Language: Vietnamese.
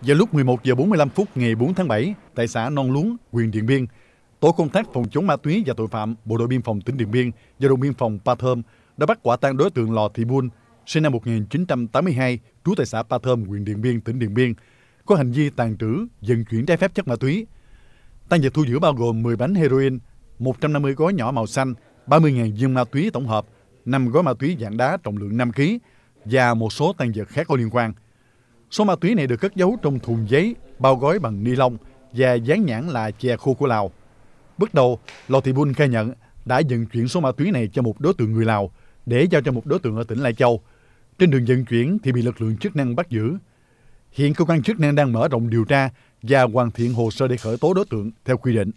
Vào lúc 11 giờ 45 phút ngày 4 tháng 7 tại xã Non Luống, huyện Điện Biên, Tổ công tác phòng chống ma túy và tội phạm Bộ đội biên phòng tỉnh Điện Biên và đồn biên phòng Pa Thơm đã bắt quả tang đối tượng Lò Thị Buôn, sinh năm 1982, trú tại xã Pa Thơm, huyện Điện Biên, tỉnh Điện Biên, có hành vi tàn trữ, vận chuyển trái phép chất ma túy. Tăng vật thu giữ bao gồm 10 bánh heroin, 150 gói nhỏ màu xanh, 30.000 viên ma túy tổng hợp, 5 gói ma túy dạng đá trọng lượng 5 kg và một số tăng vật khác có liên quan. Số ma túy này được cất giấu trong thùng giấy, bao gói bằng ni lông và dán nhãn là chè khô của Lào. Bước đầu, Lò Thị Bun khai nhận đã vận chuyển số ma túy này cho một đối tượng người Lào để giao cho một đối tượng ở tỉnh Lai Châu. Trên đường vận chuyển thì bị lực lượng chức năng bắt giữ. Hiện cơ quan chức năng đang mở rộng điều tra và hoàn thiện hồ sơ để khởi tố đối tượng theo quy định.